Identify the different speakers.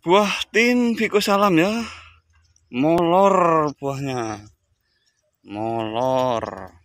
Speaker 1: buah tin Viko salam ya molor buahnya molor